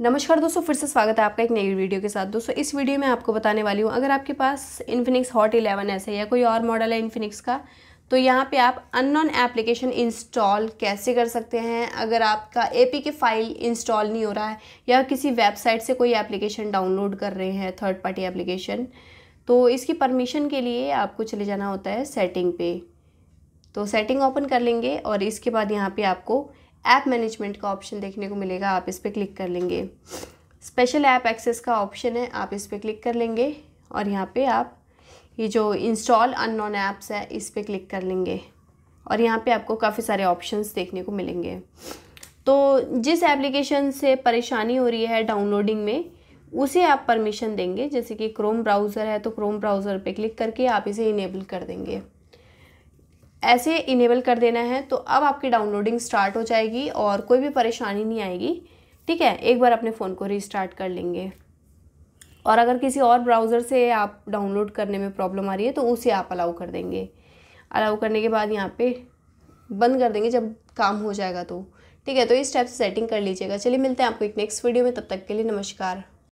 नमस्कार दोस्तों फिर से स्वागत है आपका एक नई वीडियो के साथ दोस्तों इस वीडियो में आपको बताने वाली हूँ अगर आपके पास इन्फिनिक्स हॉट इलेवन ऐसे या कोई और मॉडल है इन्फिनिक्स का तो यहाँ पे आप अननोन एप्लीकेशन इंस्टॉल कैसे कर सकते हैं अगर आपका ए के फाइल इंस्टॉल नहीं हो रहा है या किसी वेबसाइट से कोई एप्लीकेशन डाउनलोड कर रहे हैं थर्ड पार्टी एप्लीकेशन तो इसकी परमिशन के लिए आपको चले जाना होता है सेटिंग पे तो सेटिंग ओपन कर लेंगे और इसके बाद यहाँ पे आपको ऐप मैनेजमेंट का ऑप्शन देखने को मिलेगा आप इस पर क्लिक कर लेंगे स्पेशल ऐप एक्सेस का ऑप्शन है आप इस पर क्लिक कर लेंगे और यहाँ पे आप ये जो इंस्टॉल अननोन ऐप्स है इस पर क्लिक कर लेंगे और यहाँ पे आपको काफ़ी सारे ऑप्शंस देखने को मिलेंगे तो जिस एप्लीकेशन से परेशानी हो रही है डाउनलोडिंग में उसे आप परमिशन देंगे जैसे कि क्रोम ब्राउज़र है तो क्रोम ब्राउज़र पे क्लिक करके आप इसे इनेबल कर देंगे ऐसे इनेबल कर देना है तो अब आपकी डाउनलोडिंग स्टार्ट हो जाएगी और कोई भी परेशानी नहीं आएगी ठीक है एक बार अपने फ़ोन को रिस्टार्ट कर लेंगे और अगर किसी और ब्राउज़र से आप डाउनलोड करने में प्रॉब्लम आ रही है तो उसे आप अलाउ कर देंगे अलाउ करने के बाद यहाँ पे बंद कर देंगे जब काम हो जाएगा तो ठीक है तो इस टाइप से सेटिंग कर लीजिएगा चलिए मिलते हैं आपको एक नेक्स्ट वीडियो में तब तक के लिए नमस्कार